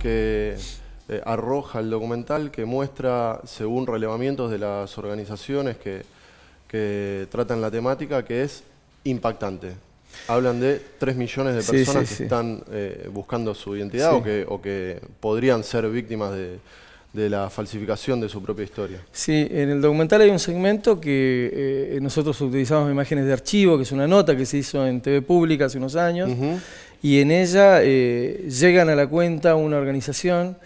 que eh, arroja el documental, que muestra, según relevamientos de las organizaciones que, tratan la temática, que es impactante. Hablan de 3 millones de personas que están eh, buscando su identidad o que, podrían ser víctimas de, de, la falsificación de su propia historia. Sí, en el documental hay un segmento que eh, nosotros utilizamos imágenes de archivo, que es una nota que se hizo en TV Pública hace unos años y en ella eh, llegan a la cuenta una organización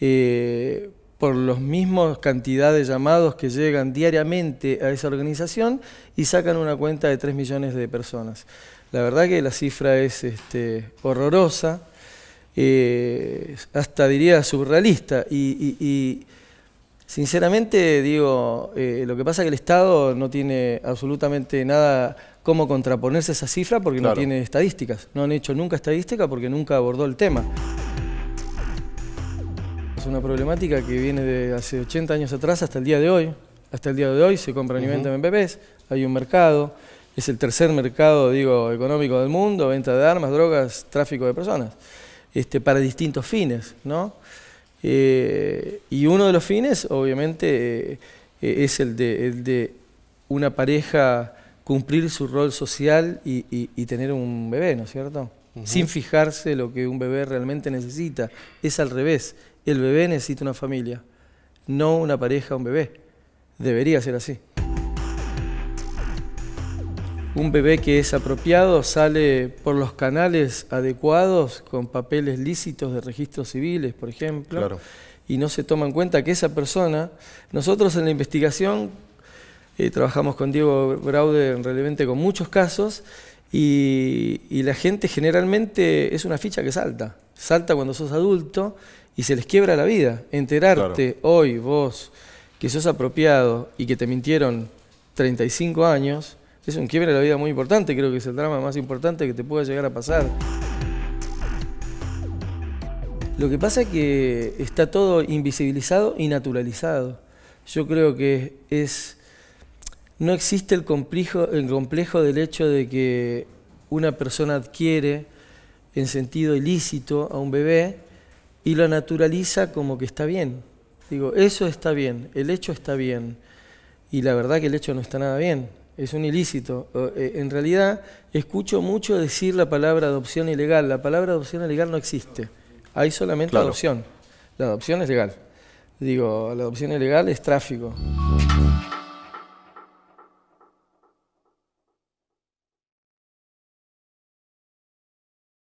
eh, por los mismos cantidades de llamados que llegan diariamente a esa organización y sacan una cuenta de 3 millones de personas. La verdad que la cifra es este, horrorosa, eh, hasta diría surrealista Sinceramente, digo, eh, lo que pasa es que el Estado no tiene absolutamente nada como contraponerse a esa cifra porque no tiene estadísticas. No han hecho nunca estadística porque nunca abordó el tema. Es una problemática que viene de hace 80 años atrás hasta el día de hoy. Hasta el día de hoy se compran y venden MPPs, hay un mercado, es el tercer mercado, digo, económico del mundo, venta de armas, drogas, tráfico de personas, este, para distintos fines, ¿no? Eh, y uno de los fines, obviamente, eh, eh, es el de, una pareja cumplir su rol social y, tener un bebé, ¿no es cierto? Sin fijarse lo que un bebé realmente necesita. Es al revés. El bebé necesita una familia, no una pareja, un bebé. Debería ser así. Un bebé que es apropiado sale por los canales adecuados con papeles lícitos de registros civiles, por ejemplo, y no se toma en cuenta que esa persona, nosotros en la investigación eh, trabajamos con Diego Braude relevante con muchos casos y, la gente generalmente es una ficha que salta, salta cuando sos adulto y se les quiebra la vida. Enterarte hoy vos que sos apropiado y que te mintieron 35 años, es un quiebre de la vida muy importante, creo que es el drama más importante que te pueda llegar a pasar. Lo que pasa es que está todo invisibilizado y naturalizado. Yo creo que es no existe el complejo, el complejo del hecho de que una persona adquiere en sentido ilícito a un bebé y lo naturaliza como que está bien. Digo, eso está bien, el hecho está bien. Y la verdad que el hecho no está nada bien es un ilícito. Eh, en realidad, escucho mucho decir la palabra adopción ilegal. La palabra adopción ilegal no existe. Hay solamente adopción. La adopción es legal. Digo, la adopción ilegal es tráfico.